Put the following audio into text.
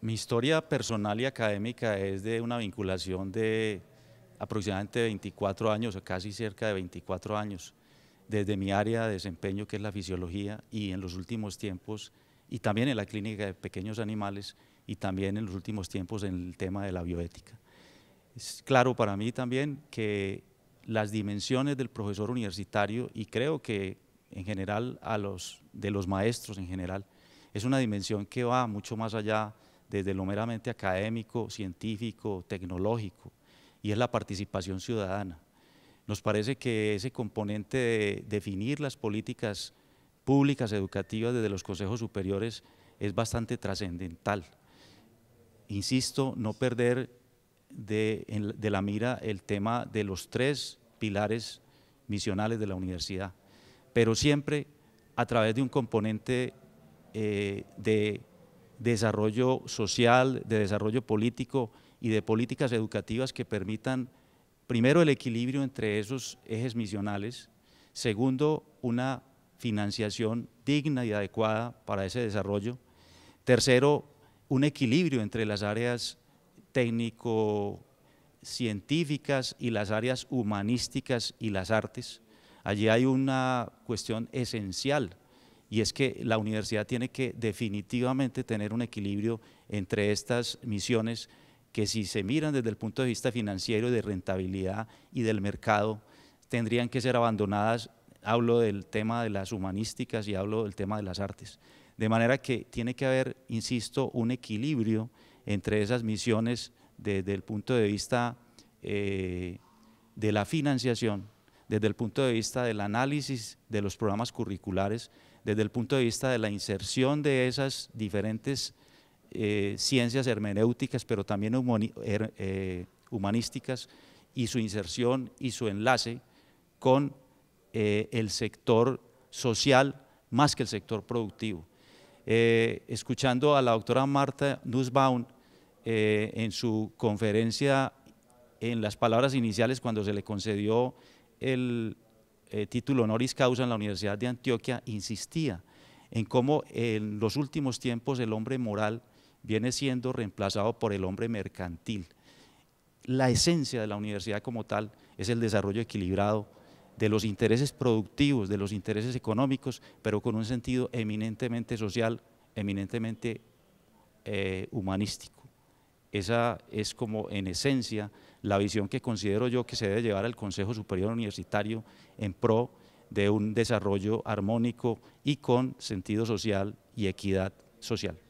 Mi historia personal y académica es de una vinculación de aproximadamente 24 años, o casi cerca de 24 años, desde mi área de desempeño, que es la fisiología, y en los últimos tiempos, y también en la clínica de pequeños animales, y también en los últimos tiempos en el tema de la bioética. Es claro para mí también que las dimensiones del profesor universitario, y creo que en general a los, de los maestros en general, es una dimensión que va mucho más allá desde lo meramente académico, científico, tecnológico, y es la participación ciudadana. Nos parece que ese componente de definir las políticas públicas educativas desde los consejos superiores es bastante trascendental. Insisto, no perder de, la mira el tema de los tres pilares misionales de la universidad, pero siempre a través de un componente eh, de desarrollo social, de desarrollo político y de políticas educativas que permitan, primero, el equilibrio entre esos ejes misionales, segundo, una financiación digna y adecuada para ese desarrollo, tercero, un equilibrio entre las áreas técnico científicas y las áreas humanísticas y las artes. Allí hay una cuestión esencial y es que la universidad tiene que definitivamente tener un equilibrio entre estas misiones que si se miran desde el punto de vista financiero, de rentabilidad y del mercado, tendrían que ser abandonadas. Hablo del tema de las humanísticas y hablo del tema de las artes. De manera que tiene que haber, insisto, un equilibrio entre esas misiones desde el punto de vista eh, de la financiación desde el punto de vista del análisis de los programas curriculares, desde el punto de vista de la inserción de esas diferentes eh, ciencias hermenéuticas, pero también eh, humanísticas, y su inserción y su enlace con eh, el sector social más que el sector productivo. escuchando a la doctora Marta Nussbaum en su conferencia, en las palabras iniciales cuando se le concedió el eh, título honoris causa en la Universidad de Antioquia, insistía en cómo en los últimos tiempos el hombre moral viene siendo reemplazado por el hombre mercantil. La esencia de la universidad como tal es el desarrollo equilibrado de los intereses productivos, de los intereses económicos, pero con un sentido eminentemente social, eminentemente eh, humanístico. Esa es como en esencia la visión que considero yo que se debe llevar al Consejo Superior Universitario en pro de un desarrollo armónico y con sentido social y equidad social.